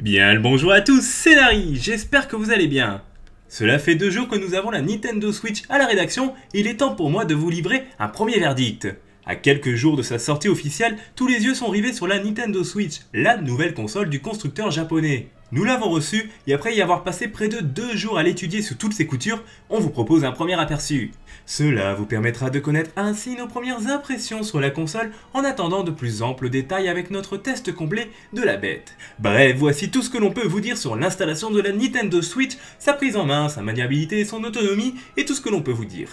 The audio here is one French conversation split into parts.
Bien le bonjour à tous, c'est Larry, j'espère que vous allez bien. Cela fait deux jours que nous avons la Nintendo Switch à la rédaction, il est temps pour moi de vous livrer un premier verdict. À quelques jours de sa sortie officielle, tous les yeux sont rivés sur la Nintendo Switch, la nouvelle console du constructeur japonais. Nous l'avons reçue et après y avoir passé près de deux jours à l'étudier sous toutes ses coutures, on vous propose un premier aperçu. Cela vous permettra de connaître ainsi nos premières impressions sur la console en attendant de plus amples détails avec notre test complet de la bête. Bref, voici tout ce que l'on peut vous dire sur l'installation de la Nintendo Switch, sa prise en main, sa maniabilité son autonomie et tout ce que l'on peut vous dire.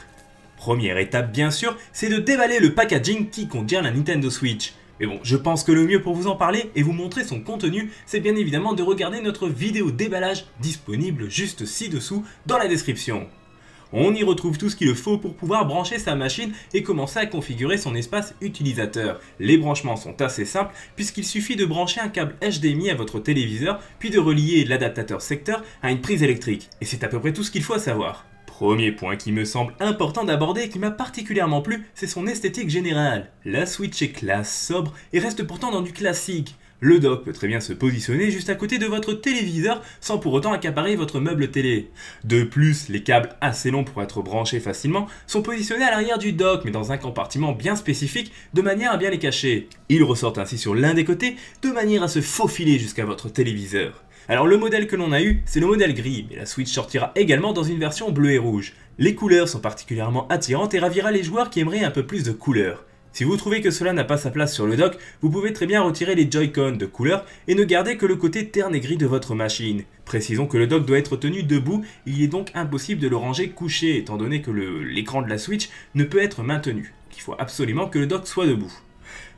Première étape bien sûr, c'est de déballer le packaging qui contient la Nintendo Switch. Mais bon, je pense que le mieux pour vous en parler et vous montrer son contenu, c'est bien évidemment de regarder notre vidéo déballage disponible juste ci-dessous dans la description. On y retrouve tout ce qu'il faut pour pouvoir brancher sa machine et commencer à configurer son espace utilisateur. Les branchements sont assez simples puisqu'il suffit de brancher un câble HDMI à votre téléviseur puis de relier l'adaptateur secteur à une prise électrique. Et c'est à peu près tout ce qu'il faut savoir. Premier point qui me semble important d'aborder et qui m'a particulièrement plu, c'est son esthétique générale. La Switch est classe, sobre et reste pourtant dans du classique. Le dock peut très bien se positionner juste à côté de votre téléviseur sans pour autant accaparer votre meuble télé. De plus, les câbles assez longs pour être branchés facilement sont positionnés à l'arrière du dock mais dans un compartiment bien spécifique de manière à bien les cacher. Ils ressortent ainsi sur l'un des côtés de manière à se faufiler jusqu'à votre téléviseur. Alors le modèle que l'on a eu, c'est le modèle gris, mais la Switch sortira également dans une version bleue et rouge. Les couleurs sont particulièrement attirantes et ravira les joueurs qui aimeraient un peu plus de couleurs. Si vous trouvez que cela n'a pas sa place sur le dock, vous pouvez très bien retirer les Joy-Con de couleur et ne garder que le côté terne et gris de votre machine. Précisons que le dock doit être tenu debout, il est donc impossible de le ranger couché étant donné que l'écran de la Switch ne peut être maintenu. Il faut absolument que le dock soit debout.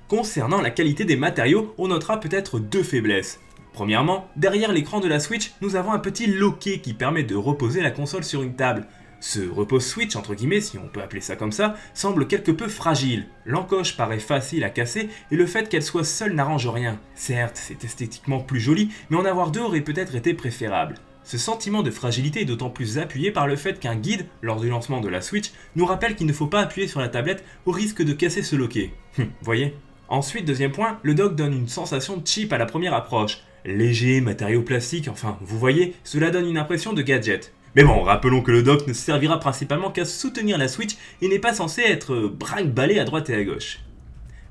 Concernant la qualité des matériaux, on notera peut-être deux faiblesses. Premièrement, derrière l'écran de la Switch, nous avons un petit loquet qui permet de reposer la console sur une table. Ce repose Switch, entre guillemets, si on peut appeler ça comme ça, semble quelque peu fragile. L'encoche paraît facile à casser et le fait qu'elle soit seule n'arrange rien. Certes, c'est esthétiquement plus joli, mais en avoir deux aurait peut-être été préférable. Ce sentiment de fragilité est d'autant plus appuyé par le fait qu'un guide, lors du lancement de la Switch, nous rappelle qu'il ne faut pas appuyer sur la tablette au risque de casser ce loquet. Hum, voyez Ensuite, deuxième point, le dock donne une sensation cheap à la première approche léger, matériaux plastiques, enfin, vous voyez, cela donne une impression de gadget. Mais bon, rappelons que le dock ne servira principalement qu'à soutenir la Switch et n'est pas censé être euh, braque-ballé à droite et à gauche.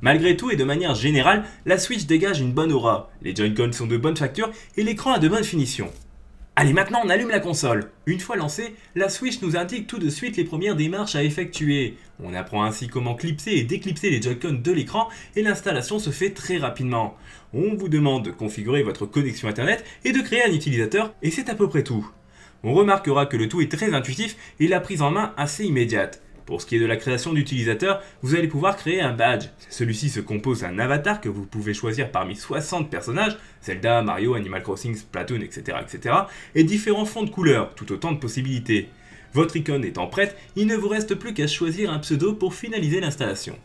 Malgré tout et de manière générale, la Switch dégage une bonne aura, les Joy-Con sont de bonne facture et l'écran a de bonnes finitions. Allez, maintenant on allume la console. Une fois lancée, la Switch nous indique tout de suite les premières démarches à effectuer. On apprend ainsi comment clipser et déclipser les joy de l'écran et l'installation se fait très rapidement. On vous demande de configurer votre connexion internet et de créer un utilisateur et c'est à peu près tout. On remarquera que le tout est très intuitif et la prise en main assez immédiate. Pour ce qui est de la création d'utilisateurs, vous allez pouvoir créer un badge. Celui-ci se compose d'un avatar que vous pouvez choisir parmi 60 personnages, Zelda, Mario, Animal Crossing, Platoon, etc., etc., et différents fonds de couleurs, tout autant de possibilités. Votre icône étant prête, il ne vous reste plus qu'à choisir un pseudo pour finaliser l'installation.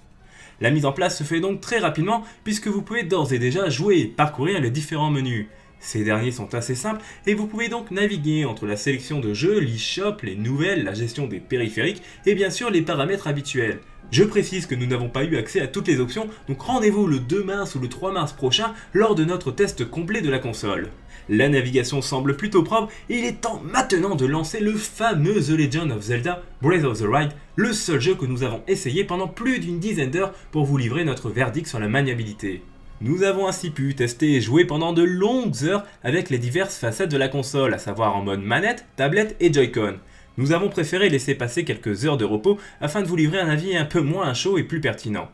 La mise en place se fait donc très rapidement puisque vous pouvez d'ores et déjà jouer et parcourir les différents menus. Ces derniers sont assez simples et vous pouvez donc naviguer entre la sélection de jeux, l'eShop, les nouvelles, la gestion des périphériques et bien sûr les paramètres habituels. Je précise que nous n'avons pas eu accès à toutes les options, donc rendez-vous le 2 mars ou le 3 mars prochain lors de notre test complet de la console. La navigation semble plutôt propre et il est temps maintenant de lancer le fameux The Legend of Zelda Breath of the Wild, le seul jeu que nous avons essayé pendant plus d'une dizaine d'heures pour vous livrer notre verdict sur la maniabilité. Nous avons ainsi pu tester et jouer pendant de longues heures avec les diverses facettes de la console, à savoir en mode manette, tablette et Joy-Con. Nous avons préféré laisser passer quelques heures de repos afin de vous livrer un avis un peu moins chaud et plus pertinent.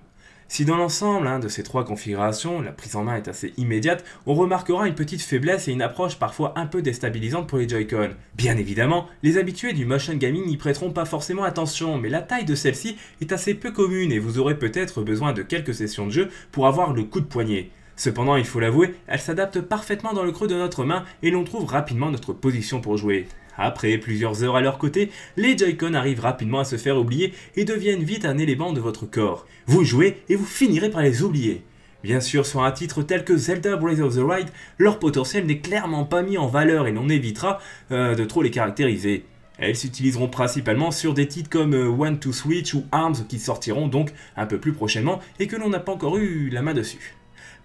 Si dans l'ensemble hein, de ces trois configurations, la prise en main est assez immédiate, on remarquera une petite faiblesse et une approche parfois un peu déstabilisante pour les Joy-Con. Bien évidemment, les habitués du motion gaming n'y prêteront pas forcément attention, mais la taille de celle-ci est assez peu commune et vous aurez peut-être besoin de quelques sessions de jeu pour avoir le coup de poignet. Cependant, il faut l'avouer, elle s'adapte parfaitement dans le creux de notre main et l'on trouve rapidement notre position pour jouer. Après plusieurs heures à leur côté, les Joy-Con arrivent rapidement à se faire oublier et deviennent vite un élément de votre corps. Vous jouez et vous finirez par les oublier. Bien sûr, sur un titre tel que Zelda Breath of the Wild, leur potentiel n'est clairement pas mis en valeur et l'on évitera euh, de trop les caractériser. Elles s'utiliseront principalement sur des titres comme euh, One to Switch ou Arms qui sortiront donc un peu plus prochainement et que l'on n'a pas encore eu la main dessus.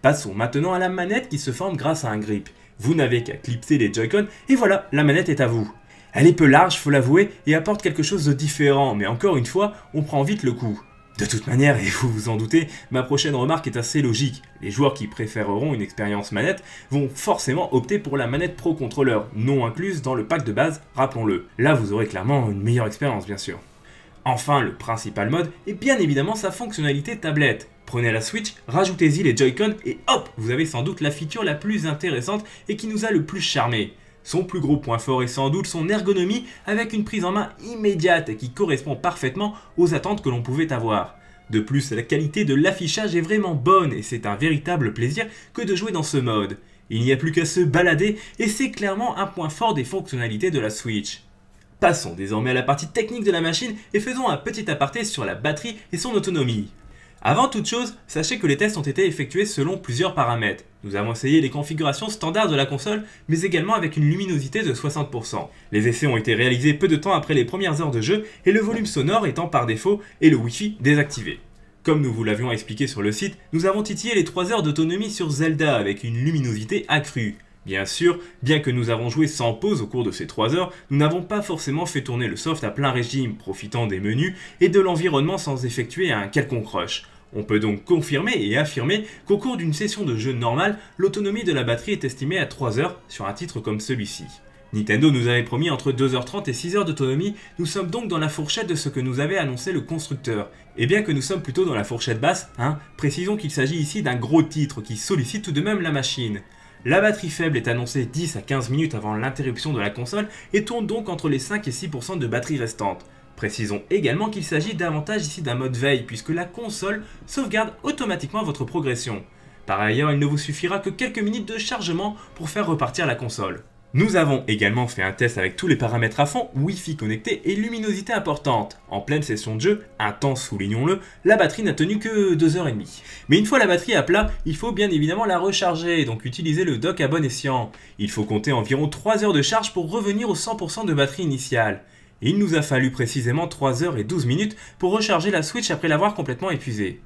Passons maintenant à la manette qui se forme grâce à un grip. Vous n'avez qu'à clipser les Joy-Con et voilà, la manette est à vous. Elle est peu large, faut l'avouer, et apporte quelque chose de différent, mais encore une fois, on prend vite le coup. De toute manière, et vous vous en doutez, ma prochaine remarque est assez logique. Les joueurs qui préféreront une expérience manette vont forcément opter pour la manette Pro Controller, non incluse dans le pack de base, rappelons-le. Là, vous aurez clairement une meilleure expérience, bien sûr. Enfin, le principal mode est bien évidemment sa fonctionnalité tablette. Prenez la Switch, rajoutez-y les Joy-Con et hop, vous avez sans doute la feature la plus intéressante et qui nous a le plus charmé. Son plus gros point fort est sans doute son ergonomie avec une prise en main immédiate qui correspond parfaitement aux attentes que l'on pouvait avoir. De plus, la qualité de l'affichage est vraiment bonne et c'est un véritable plaisir que de jouer dans ce mode. Il n'y a plus qu'à se balader et c'est clairement un point fort des fonctionnalités de la Switch. Passons désormais à la partie technique de la machine et faisons un petit aparté sur la batterie et son autonomie. Avant toute chose, sachez que les tests ont été effectués selon plusieurs paramètres. Nous avons essayé les configurations standards de la console, mais également avec une luminosité de 60%. Les essais ont été réalisés peu de temps après les premières heures de jeu et le volume sonore étant par défaut et le Wi-Fi désactivé. Comme nous vous l'avions expliqué sur le site, nous avons titillé les 3 heures d'autonomie sur Zelda avec une luminosité accrue. Bien sûr, bien que nous avons joué sans pause au cours de ces 3 heures, nous n'avons pas forcément fait tourner le soft à plein régime, profitant des menus et de l'environnement sans effectuer un quelconque rush. On peut donc confirmer et affirmer qu'au cours d'une session de jeu normale, l'autonomie de la batterie est estimée à 3 heures sur un titre comme celui-ci. Nintendo nous avait promis entre 2h30 et 6h d'autonomie, nous sommes donc dans la fourchette de ce que nous avait annoncé le constructeur. Et eh bien que nous sommes plutôt dans la fourchette basse, hein, précisons qu'il s'agit ici d'un gros titre qui sollicite tout de même la machine. La batterie faible est annoncée 10 à 15 minutes avant l'interruption de la console et tourne donc entre les 5 et 6% de batterie restante. Précisons également qu'il s'agit davantage ici d'un mode veille puisque la console sauvegarde automatiquement votre progression. Par ailleurs, il ne vous suffira que quelques minutes de chargement pour faire repartir la console. Nous avons également fait un test avec tous les paramètres à fond, Wi-Fi connecté et luminosité importante. En pleine session de jeu, intense soulignons-le, la batterie n'a tenu que 2h30. Mais une fois la batterie à plat, il faut bien évidemment la recharger, donc utiliser le dock à bon escient. Il faut compter environ 3 heures de charge pour revenir au 100% de batterie initiale. il nous a fallu précisément 3 h et 12 minutes pour recharger la Switch après l'avoir complètement épuisée.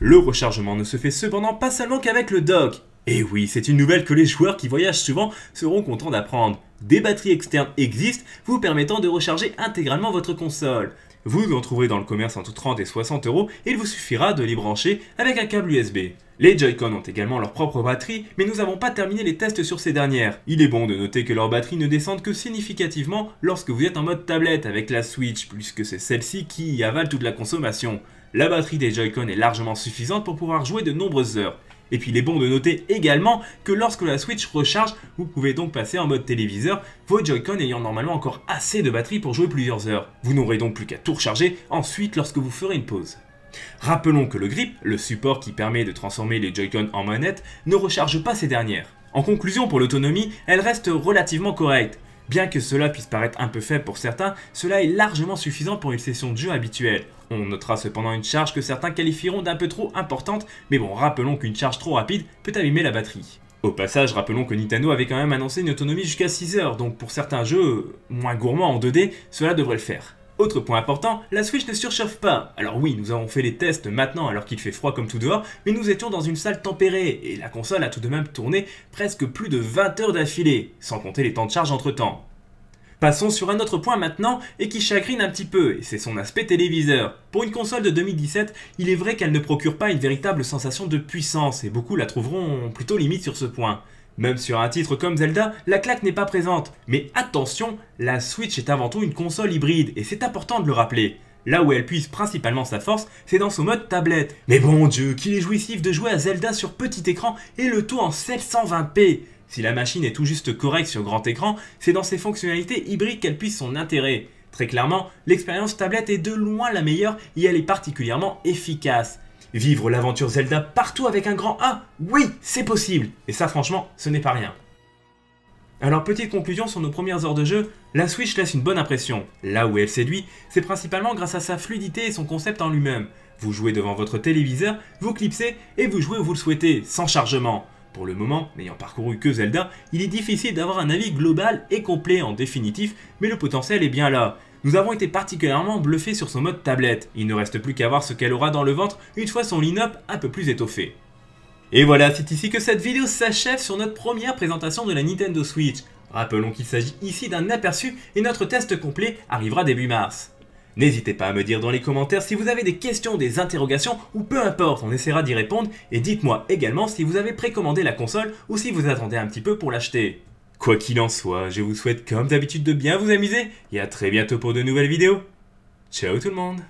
Le rechargement ne se fait cependant pas seulement qu'avec le dock, et eh oui, c'est une nouvelle que les joueurs qui voyagent souvent seront contents d'apprendre. Des batteries externes existent, vous permettant de recharger intégralement votre console. Vous en trouverez dans le commerce entre 30 et 60 euros et il vous suffira de les brancher avec un câble USB. Les Joy-Con ont également leur propre batterie, mais nous n'avons pas terminé les tests sur ces dernières. Il est bon de noter que leurs batteries ne descendent que significativement lorsque vous êtes en mode tablette avec la Switch, puisque c'est celle-ci qui y avale toute la consommation. La batterie des Joy-Con est largement suffisante pour pouvoir jouer de nombreuses heures. Et puis il est bon de noter également que lorsque la Switch recharge, vous pouvez donc passer en mode téléviseur, vos Joy-Con ayant normalement encore assez de batterie pour jouer plusieurs heures. Vous n'aurez donc plus qu'à tout recharger ensuite lorsque vous ferez une pause. Rappelons que le grip, le support qui permet de transformer les Joy-Con en manette, ne recharge pas ces dernières. En conclusion, pour l'autonomie, elle reste relativement correcte. Bien que cela puisse paraître un peu faible pour certains, cela est largement suffisant pour une session de jeu habituelle. On notera cependant une charge que certains qualifieront d'un peu trop importante, mais bon, rappelons qu'une charge trop rapide peut abîmer la batterie. Au passage, rappelons que Nintendo avait quand même annoncé une autonomie jusqu'à 6 heures, donc pour certains jeux, moins gourmands en 2D, cela devrait le faire. Autre point important, la Switch ne surchauffe pas. Alors oui, nous avons fait les tests maintenant alors qu'il fait froid comme tout dehors, mais nous étions dans une salle tempérée, et la console a tout de même tourné presque plus de 20 heures d'affilée, sans compter les temps de charge entre temps. Passons sur un autre point maintenant, et qui chagrine un petit peu, et c'est son aspect téléviseur. Pour une console de 2017, il est vrai qu'elle ne procure pas une véritable sensation de puissance, et beaucoup la trouveront plutôt limite sur ce point. Même sur un titre comme Zelda, la claque n'est pas présente. Mais attention, la Switch est avant tout une console hybride, et c'est important de le rappeler. Là où elle puise principalement sa force, c'est dans son mode tablette. Mais bon dieu, qu'il est jouissif de jouer à Zelda sur petit écran et le tout en 720p Si la machine est tout juste correcte sur grand écran, c'est dans ses fonctionnalités hybrides qu'elle puise son intérêt. Très clairement, l'expérience tablette est de loin la meilleure et elle est particulièrement efficace. Vivre l'aventure Zelda partout avec un grand A, oui, c'est possible. Et ça, franchement, ce n'est pas rien. Alors petite conclusion sur nos premières heures de jeu, la Switch laisse une bonne impression. Là où elle séduit, c'est principalement grâce à sa fluidité et son concept en lui-même. Vous jouez devant votre téléviseur, vous clipsez et vous jouez où vous le souhaitez, sans chargement. Pour le moment, n'ayant parcouru que Zelda, il est difficile d'avoir un avis global et complet en définitif, mais le potentiel est bien là. Nous avons été particulièrement bluffés sur son mode tablette, il ne reste plus qu'à voir ce qu'elle aura dans le ventre une fois son line-up un peu plus étoffé. Et voilà, c'est ici que cette vidéo s'achève sur notre première présentation de la Nintendo Switch. Rappelons qu'il s'agit ici d'un aperçu et notre test complet arrivera début mars. N'hésitez pas à me dire dans les commentaires si vous avez des questions, des interrogations ou peu importe, on essaiera d'y répondre et dites-moi également si vous avez précommandé la console ou si vous attendez un petit peu pour l'acheter. Quoi qu'il en soit, je vous souhaite comme d'habitude de bien vous amuser et à très bientôt pour de nouvelles vidéos. Ciao tout le monde